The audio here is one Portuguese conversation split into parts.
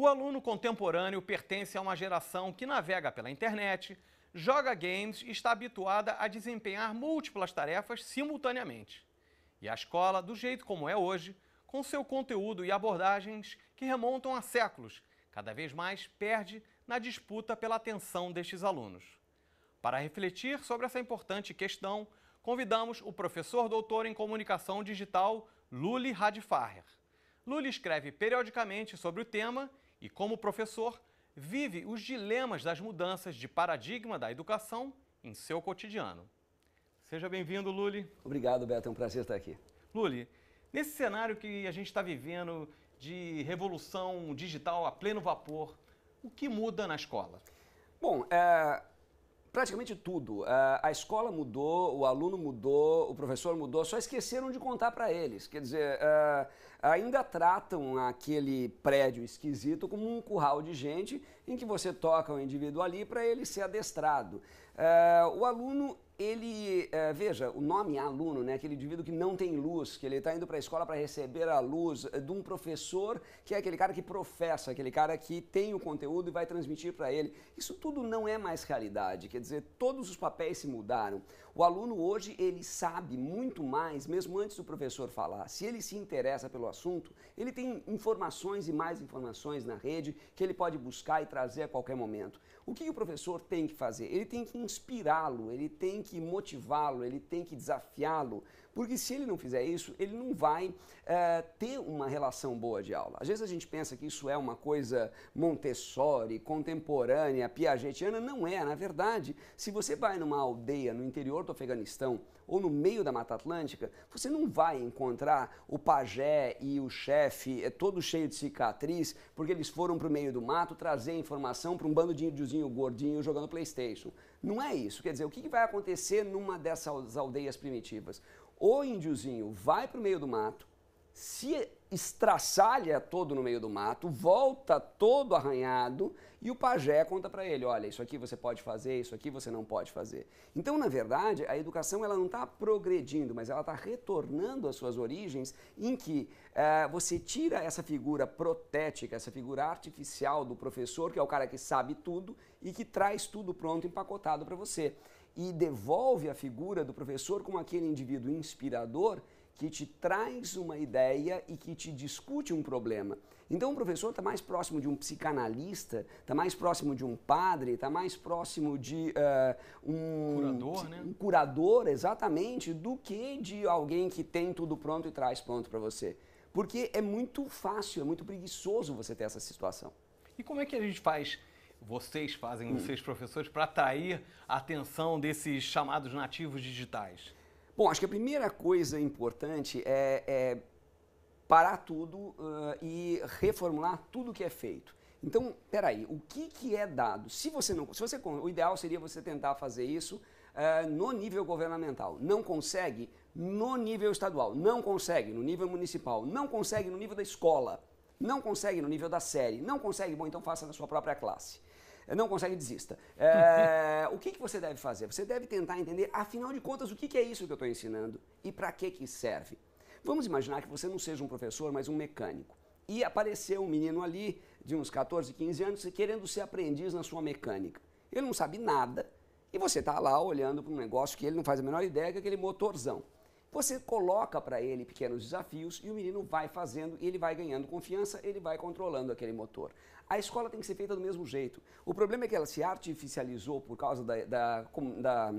O aluno contemporâneo pertence a uma geração que navega pela internet, joga games e está habituada a desempenhar múltiplas tarefas simultaneamente. E a escola, do jeito como é hoje, com seu conteúdo e abordagens que remontam a séculos, cada vez mais perde na disputa pela atenção destes alunos. Para refletir sobre essa importante questão, convidamos o professor doutor em comunicação digital Luli Radfarer. Luli escreve periodicamente sobre o tema e, como professor, vive os dilemas das mudanças de paradigma da educação em seu cotidiano. Seja bem-vindo, Luli. Obrigado, Beto. É um prazer estar aqui. Luli, nesse cenário que a gente está vivendo de revolução digital a pleno vapor, o que muda na escola? Bom, é, Praticamente tudo. Ah, a escola mudou, o aluno mudou, o professor mudou, só esqueceram de contar para eles. Quer dizer, ah, ainda tratam aquele prédio esquisito como um curral de gente em que você toca o indivíduo ali para ele ser adestrado. Ah, o aluno ele, é, veja, o nome aluno, né, aquele indivíduo que não tem luz, que ele está indo para a escola para receber a luz é, de um professor, que é aquele cara que professa, aquele cara que tem o conteúdo e vai transmitir para ele. Isso tudo não é mais realidade, quer dizer, todos os papéis se mudaram. O aluno hoje, ele sabe muito mais, mesmo antes do professor falar. Se ele se interessa pelo assunto, ele tem informações e mais informações na rede que ele pode buscar e trazer a qualquer momento. O que o professor tem que fazer? Ele tem que inspirá-lo, ele tem que que motivá-lo, ele tem que desafiá-lo, porque se ele não fizer isso, ele não vai é, ter uma relação boa de aula. Às vezes a gente pensa que isso é uma coisa Montessori, contemporânea, piagetiana, não é. Na verdade, se você vai numa aldeia no interior do Afeganistão ou no meio da Mata Atlântica, você não vai encontrar o pajé e o chefe é todo cheio de cicatriz, porque eles foram para o meio do mato trazer informação para um bando de índiozinho gordinho jogando Playstation. Não é isso. Quer dizer, o que vai acontecer numa dessas aldeias primitivas? O índiozinho vai para o meio do mato, se estraçalha todo no meio do mato, volta todo arranhado e o pajé conta para ele, olha, isso aqui você pode fazer, isso aqui você não pode fazer. Então, na verdade, a educação ela não está progredindo, mas ela está retornando às suas origens em que é, você tira essa figura protética, essa figura artificial do professor, que é o cara que sabe tudo e que traz tudo pronto, empacotado para você. E devolve a figura do professor como aquele indivíduo inspirador que te traz uma ideia e que te discute um problema. Então o professor está mais próximo de um psicanalista, está mais próximo de um padre, está mais próximo de uh, um curador, né? um curador, exatamente, do que de alguém que tem tudo pronto e traz pronto para você. Porque é muito fácil, é muito preguiçoso você ter essa situação. E como é que a gente faz vocês fazem, hum. vocês professores, para atrair a atenção desses chamados nativos digitais? Bom, acho que a primeira coisa importante é, é parar tudo uh, e reformular tudo que é feito. Então, peraí, o que, que é dado? Se você não, se você, o ideal seria você tentar fazer isso uh, no nível governamental. Não consegue no nível estadual. Não consegue no nível municipal. Não consegue no nível da escola. Não consegue no nível da série. Não consegue, bom, então faça na sua própria classe não consegue, desista. É, o que, que você deve fazer? Você deve tentar entender, afinal de contas, o que, que é isso que eu estou ensinando e para que, que serve. Vamos imaginar que você não seja um professor, mas um mecânico. E apareceu um menino ali, de uns 14, 15 anos, querendo ser aprendiz na sua mecânica. Ele não sabe nada e você está lá olhando para um negócio que ele não faz a menor ideia, que é aquele motorzão. Você coloca para ele pequenos desafios e o menino vai fazendo e ele vai ganhando confiança, ele vai controlando aquele motor. A escola tem que ser feita do mesmo jeito. O problema é que ela se artificializou por causa da, da, da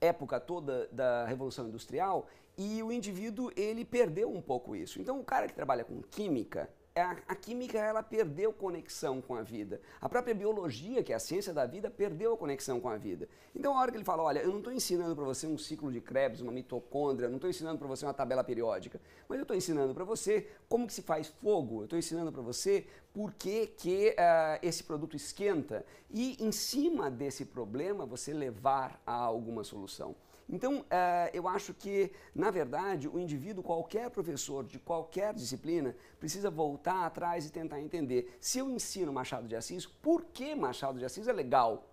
época toda da Revolução Industrial e o indivíduo ele perdeu um pouco isso. Então, o cara que trabalha com química, é a, a química ela perdeu conexão com a vida. A própria biologia, que é a ciência da vida, perdeu a conexão com a vida. Então, a hora que ele fala, olha, eu não estou ensinando para você um ciclo de Krebs, uma mitocôndria, não estou ensinando para você uma tabela periódica, mas eu estou ensinando para você como que se faz fogo, eu estou ensinando para você por que, que uh, esse produto esquenta e, em cima desse problema, você levar a alguma solução. Então, eh, eu acho que, na verdade, o indivíduo, qualquer professor de qualquer disciplina, precisa voltar atrás e tentar entender. Se eu ensino Machado de Assis, por que Machado de Assis é legal?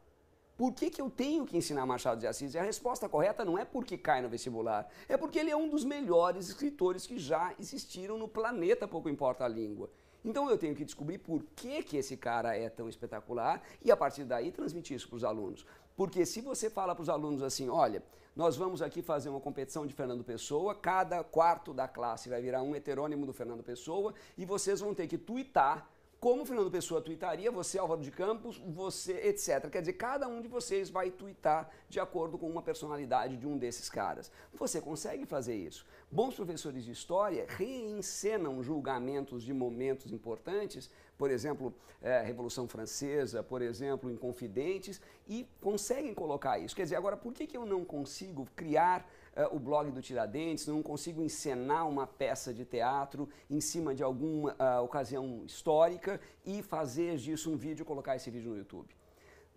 Por que, que eu tenho que ensinar Machado de Assis? E a resposta correta não é porque cai no vestibular, é porque ele é um dos melhores escritores que já existiram no planeta, pouco importa a língua. Então eu tenho que descobrir por que, que esse cara é tão espetacular e a partir daí transmitir isso para os alunos. Porque se você fala para os alunos assim, olha, nós vamos aqui fazer uma competição de Fernando Pessoa, cada quarto da classe vai virar um heterônimo do Fernando Pessoa e vocês vão ter que tuitar como Fernando Pessoa tuitaria, você, Álvaro de Campos, você, etc. Quer dizer, cada um de vocês vai tuitar de acordo com uma personalidade de um desses caras. Você consegue fazer isso. Bons professores de história reencenam julgamentos de momentos importantes, por exemplo, é, Revolução Francesa, por exemplo, Inconfidentes, e conseguem colocar isso. Quer dizer, agora, por que, que eu não consigo criar uh, o blog do Tiradentes, não consigo encenar uma peça de teatro em cima de alguma uh, ocasião histórica e fazer disso um vídeo, colocar esse vídeo no YouTube.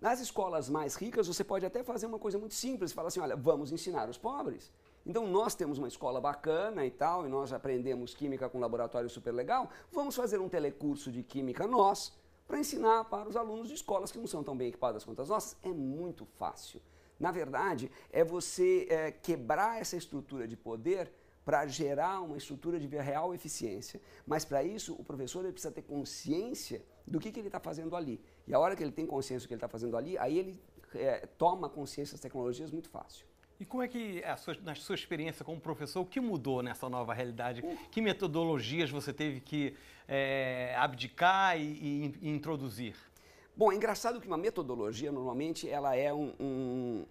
Nas escolas mais ricas, você pode até fazer uma coisa muito simples, falar assim, olha, vamos ensinar os pobres. Então nós temos uma escola bacana e tal, e nós aprendemos química com um laboratório super legal, vamos fazer um telecurso de química nós, para ensinar para os alunos de escolas que não são tão bem equipadas quanto as nossas. É muito fácil. Na verdade, é você é, quebrar essa estrutura de poder para gerar uma estrutura de real eficiência. Mas para isso, o professor precisa ter consciência do que, que ele está fazendo ali. E a hora que ele tem consciência do que ele está fazendo ali, aí ele é, toma consciência das tecnologias muito fácil. E como é que, é, sua, na sua experiência como professor, o que mudou nessa nova realidade? Hum. Que metodologias você teve que é, abdicar e, e, e introduzir? Bom, é engraçado que uma metodologia, normalmente, ela é um, um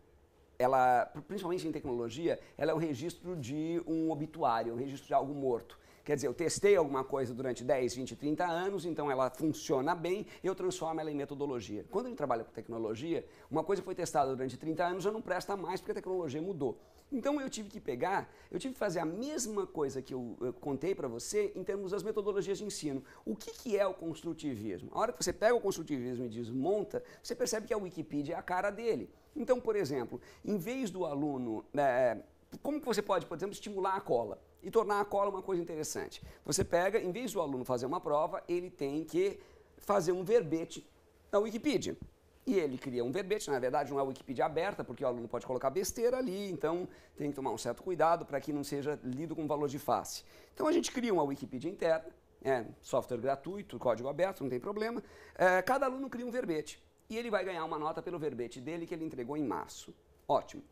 ela, principalmente em tecnologia, ela é o um registro de um obituário, um registro de algo morto. Quer dizer, eu testei alguma coisa durante 10, 20, 30 anos, então ela funciona bem, eu transformo ela em metodologia. Quando a gente trabalha com tecnologia, uma coisa foi testada durante 30 anos já não presta mais porque a tecnologia mudou. Então eu tive que pegar, eu tive que fazer a mesma coisa que eu, eu contei para você em termos das metodologias de ensino. O que, que é o construtivismo? A hora que você pega o construtivismo e desmonta, você percebe que a Wikipedia é a cara dele. Então, por exemplo, em vez do aluno. É, como que você pode, por exemplo, estimular a cola? e tornar a cola uma coisa interessante. Você pega, em vez do aluno fazer uma prova, ele tem que fazer um verbete na Wikipedia. E ele cria um verbete, na verdade não é Wikipedia aberta, porque o aluno pode colocar besteira ali, então tem que tomar um certo cuidado para que não seja lido com valor de face. Então a gente cria uma Wikipedia interna, é, software gratuito, código aberto, não tem problema. É, cada aluno cria um verbete e ele vai ganhar uma nota pelo verbete dele que ele entregou em março. Ótimo.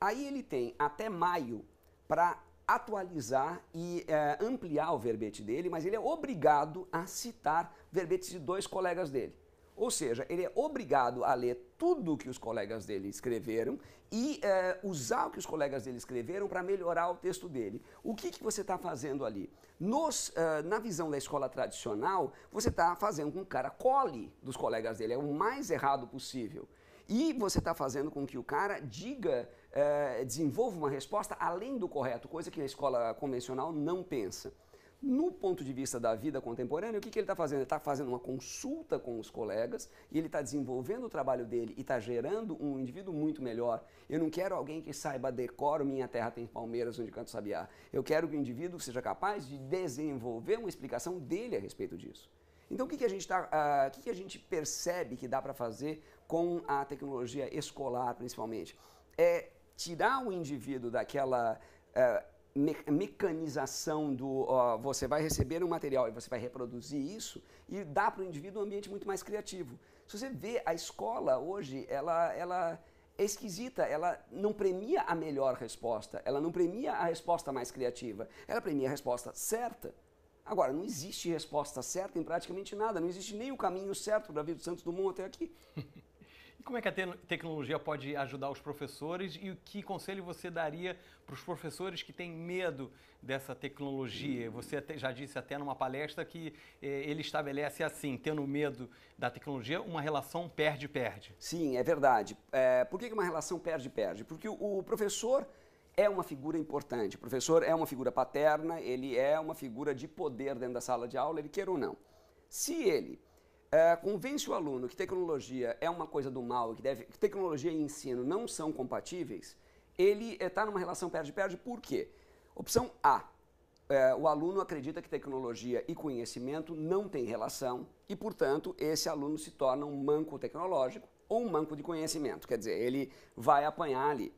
Aí ele tem até maio para atualizar e é, ampliar o verbete dele, mas ele é obrigado a citar verbetes de dois colegas dele. Ou seja, ele é obrigado a ler tudo o que os colegas dele escreveram e é, usar o que os colegas dele escreveram para melhorar o texto dele. O que, que você está fazendo ali? Nos, uh, na visão da escola tradicional, você está fazendo com que o cara cole dos colegas dele, é o mais errado possível. E você está fazendo com que o cara diga é, desenvolva uma resposta além do correto, coisa que a escola convencional não pensa. No ponto de vista da vida contemporânea, o que, que ele está fazendo? Ele está fazendo uma consulta com os colegas e ele está desenvolvendo o trabalho dele e está gerando um indivíduo muito melhor. Eu não quero alguém que saiba decoro Minha Terra Tem Palmeiras, onde canto sabiá. Eu quero que o indivíduo seja capaz de desenvolver uma explicação dele a respeito disso. Então, o que, que, a, gente tá, uh, que, que a gente percebe que dá para fazer com a tecnologia escolar, principalmente? É tirar o indivíduo daquela eh, mecanização do você vai receber um material e você vai reproduzir isso e dá para o indivíduo um ambiente muito mais criativo. Se você vê a escola hoje, ela, ela é esquisita, ela não premia a melhor resposta, ela não premia a resposta mais criativa, ela premia a resposta certa. Agora, não existe resposta certa em praticamente nada, não existe nem o caminho certo para vida do Santos Dumont até aqui. como é que a te tecnologia pode ajudar os professores e o que conselho você daria para os professores que têm medo dessa tecnologia? Você até, já disse até numa palestra que eh, ele estabelece assim, tendo medo da tecnologia, uma relação perde-perde. Sim, é verdade. É, por que uma relação perde-perde? Porque o, o professor é uma figura importante. O professor é uma figura paterna, ele é uma figura de poder dentro da sala de aula, ele queira ou não. Se ele é, convence o aluno que tecnologia é uma coisa do mal, que, deve, que tecnologia e ensino não são compatíveis, ele está é, numa relação perde-perde por quê? Opção A, é, o aluno acredita que tecnologia e conhecimento não têm relação e, portanto, esse aluno se torna um manco tecnológico ou um manco de conhecimento, quer dizer, ele vai apanhar ali.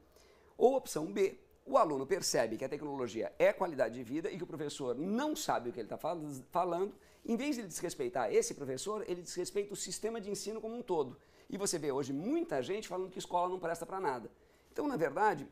Ou opção B, o aluno percebe que a tecnologia é qualidade de vida e que o professor não sabe o que ele está fal falando em vez de ele desrespeitar esse professor, ele desrespeita o sistema de ensino como um todo. E você vê hoje muita gente falando que escola não presta para nada. Então, na verdade,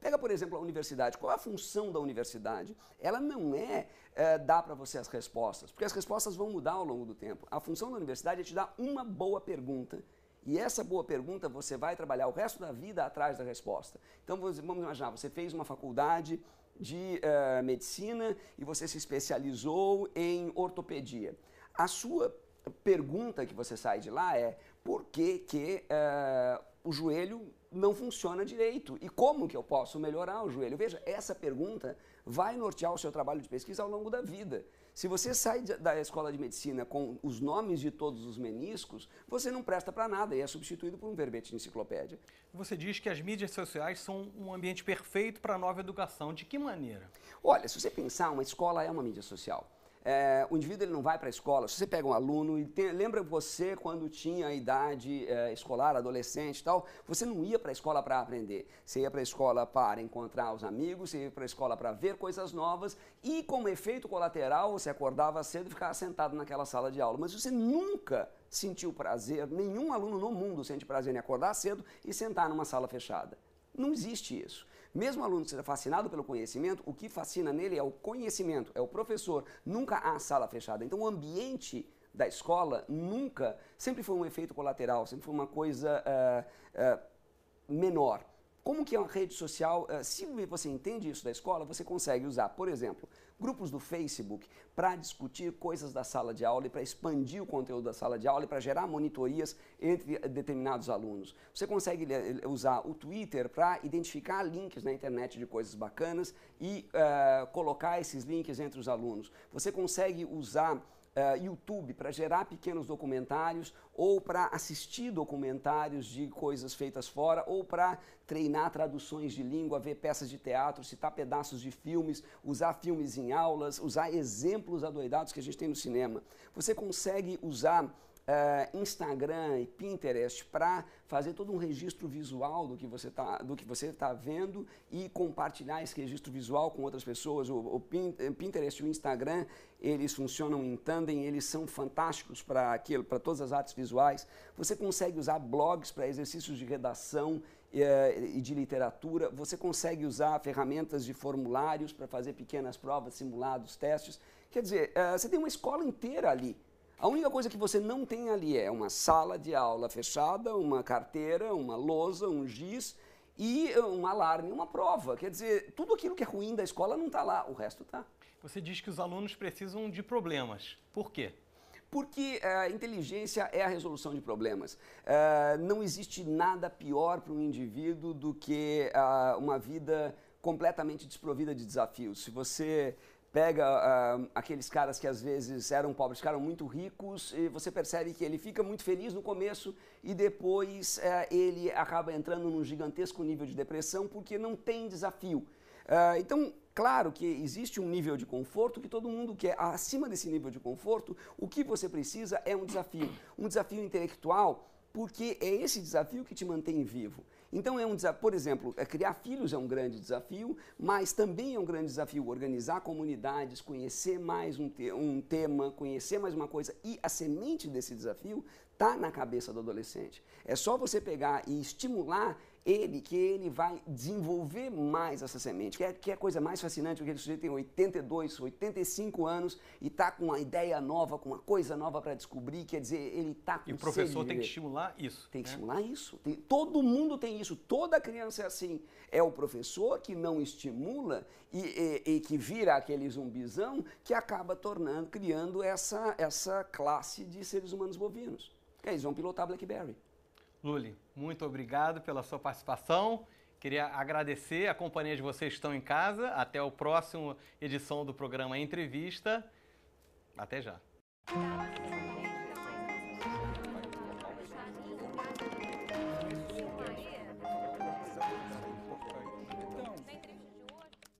Pega, por exemplo, a universidade. Qual é a função da universidade? Ela não é, é dar para você as respostas, porque as respostas vão mudar ao longo do tempo. A função da universidade é te dar uma boa pergunta. E essa boa pergunta você vai trabalhar o resto da vida atrás da resposta. Então, vamos imaginar, você fez uma faculdade de uh, medicina e você se especializou em ortopedia. A sua pergunta que você sai de lá é por que, que uh, o joelho não funciona direito e como que eu posso melhorar o joelho? Veja, essa pergunta vai nortear o seu trabalho de pesquisa ao longo da vida. Se você sai da escola de medicina com os nomes de todos os meniscos, você não presta para nada e é substituído por um verbete de enciclopédia. Você diz que as mídias sociais são um ambiente perfeito para a nova educação. De que maneira? Olha, se você pensar, uma escola é uma mídia social. É, o indivíduo ele não vai para a escola. Se você pega um aluno e tem, lembra você quando tinha a idade é, escolar, adolescente e tal, você não ia para a escola para aprender. Você ia para a escola para encontrar os amigos, você ia para a escola para ver coisas novas e, como efeito colateral, você acordava cedo e ficava sentado naquela sala de aula. Mas você nunca sentiu prazer, nenhum aluno no mundo sente prazer em acordar cedo e sentar numa sala fechada. Não existe isso. Mesmo o aluno que seja fascinado pelo conhecimento, o que fascina nele é o conhecimento, é o professor. Nunca há sala fechada. Então o ambiente da escola nunca, sempre foi um efeito colateral, sempre foi uma coisa uh, uh, menor. Como que é uma rede social, uh, se você entende isso da escola, você consegue usar, por exemplo, grupos do Facebook, para discutir coisas da sala de aula e para expandir o conteúdo da sala de aula e para gerar monitorias entre determinados alunos. Você consegue eh, eh, usar o Twitter para identificar links na internet de coisas bacanas e uh, colocar esses links entre os alunos. Você consegue usar uh, YouTube para gerar pequenos documentários ou para assistir documentários de coisas feitas fora ou para treinar traduções de língua, ver peças de teatro, citar pedaços de filmes, usar filmes em aulas, usar exemplos adoidados que a gente tem no cinema. Você consegue usar uh, Instagram e Pinterest para fazer todo um registro visual do que você está do que você tá vendo e compartilhar esse registro visual com outras pessoas. O, o eh, Pinterest e o Instagram eles funcionam em tandem, eles são fantásticos para aquilo, para todas as artes visuais. Você consegue usar blogs para exercícios de redação eh, e de literatura, você consegue usar ferramentas de formulários para fazer pequenas provas, simulados, testes. Quer dizer, você tem uma escola inteira ali a única coisa que você não tem ali é uma sala de aula fechada, uma carteira, uma lousa, um giz e eh, um alarme, uma prova. Quer dizer, tudo aquilo que é ruim da escola não está lá, o resto está. Você diz que os alunos precisam de problemas. Por quê? porque a eh, inteligência é a resolução de problemas. Eh, não existe nada pior para um indivíduo do que ah, uma vida completamente desprovida de desafios. Se você pega uh, aqueles caras que às vezes eram pobres, ficaram muito ricos, e você percebe que ele fica muito feliz no começo e depois uh, ele acaba entrando num gigantesco nível de depressão porque não tem desafio. Uh, então, claro que existe um nível de conforto que todo mundo quer. Acima desse nível de conforto, o que você precisa é um desafio, um desafio intelectual porque é esse desafio que te mantém vivo. Então é um desafio, por exemplo, é criar filhos é um grande desafio, mas também é um grande desafio organizar comunidades, conhecer mais um, te um tema, conhecer mais uma coisa e a semente desse desafio está na cabeça do adolescente. É só você pegar e estimular ele que ele vai desenvolver mais essa semente. Que é, que é coisa mais fascinante, porque ele sujeito tem 82, 85 anos e está com uma ideia nova, com uma coisa nova para descobrir, quer dizer, ele está com E o professor tem que estimular isso. Tem que né? estimular isso. Tem, todo mundo tem isso, toda criança é assim. É o professor que não estimula e, e, e que vira aquele zumbizão que acaba tornando, criando essa, essa classe de seres humanos bovinos. Eles vão pilotar Blackberry. Luli, muito obrigado pela sua participação. Queria agradecer a companhia de vocês que estão em casa. Até o próximo edição do programa Entrevista. Até já.